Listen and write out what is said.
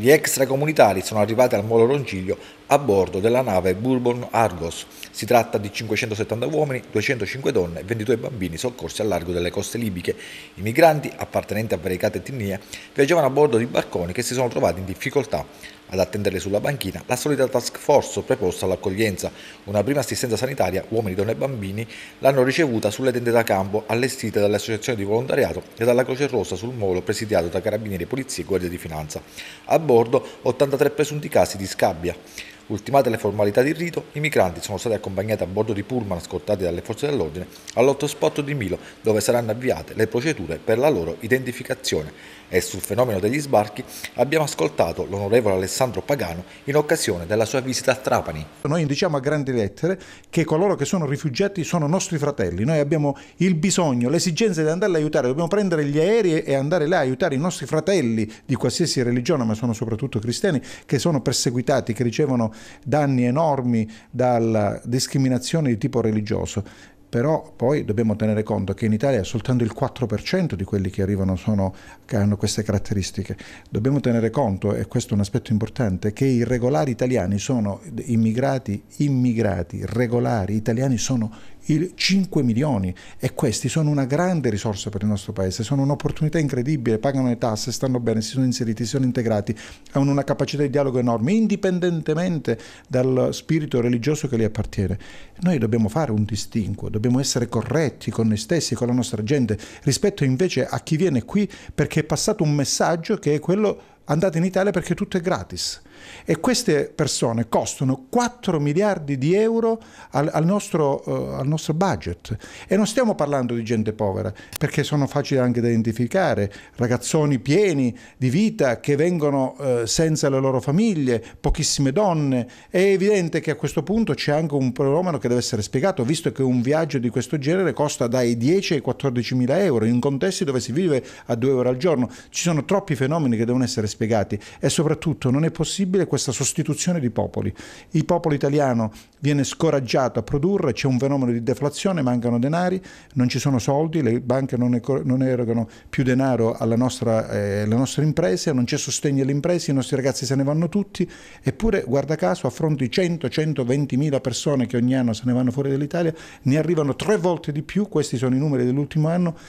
Gli extracomunitari sono arrivati al Molo Ronciglio a bordo della nave Bourbon Argos. Si tratta di 570 uomini, 205 donne e 22 bambini soccorsi al largo delle coste libiche. I migranti, appartenenti a variegate etnie, viaggiavano a bordo di barconi che si sono trovati in difficoltà. Ad attenderli sulla banchina, la solita task force preposta all'accoglienza, una prima assistenza sanitaria, uomini, donne e bambini, l'hanno ricevuta sulle tende da campo allestite dall'associazione di volontariato e dalla Croce Rossa sul Molo presidiato da carabinieri, polizia e guardie di finanza. A bordo 83 presunti casi di scabbia. Ultimate le formalità di rito, i migranti sono stati accompagnati a bordo di pullman scortati dalle forze dell'ordine all'hotspot di Milo, dove saranno avviate le procedure per la loro identificazione. E sul fenomeno degli sbarchi abbiamo ascoltato l'onorevole Alessandro Pagano in occasione della sua visita a Trapani. Noi diciamo a grandi lettere che coloro che sono rifugiati sono nostri fratelli, noi abbiamo il bisogno, l'esigenza di andarli a aiutare, dobbiamo prendere gli aerei e andare là a aiutare i nostri fratelli di qualsiasi religione, ma sono soprattutto cristiani, che sono perseguitati, che ricevono danni enormi dalla discriminazione di tipo religioso però poi dobbiamo tenere conto che in Italia soltanto il 4% di quelli che arrivano sono, che hanno queste caratteristiche. Dobbiamo tenere conto, e questo è un aspetto importante, che i regolari italiani sono immigrati, immigrati, regolari italiani sono 5 milioni e questi sono una grande risorsa per il nostro paese, sono un'opportunità incredibile, pagano le tasse, stanno bene, si sono inseriti, si sono integrati, hanno una capacità di dialogo enorme, indipendentemente dal spirito religioso che li appartiene. Noi dobbiamo fare un distinguo, dobbiamo essere corretti con noi stessi, con la nostra gente, rispetto invece a chi viene qui perché è passato un messaggio che è quello andate in Italia perché tutto è gratis. E queste persone costano 4 miliardi di euro al, al, nostro, uh, al, nostro, budget. E non stiamo parlando di gente povera, perché sono facili anche da identificare, ragazzoni pieni di vita che vengono uh, senza le loro famiglie, pochissime donne. È evidente che a questo punto c'è anche un fenomeno che deve essere spiegato, visto che un viaggio di questo genere costa dai 10 ai 14 mila euro, in contesti dove si vive a 2 euro al giorno. Ci sono troppi fenomeni che devono essere spiegati spiegati e soprattutto non è possibile questa sostituzione di popoli. Il popolo italiano viene scoraggiato a produrre, c'è un fenomeno di deflazione, mancano denari, non ci sono soldi, le banche non, erogano più denaro alla nostra, eh, alle nostre imprese, non c'è sostegno alle imprese, i nostri ragazzi se ne vanno tutti, eppure guarda caso a fronte di 100-120 mila persone che ogni anno se ne vanno fuori dall'Italia, ne arrivano tre volte di più, questi sono i numeri dell'ultimo anno,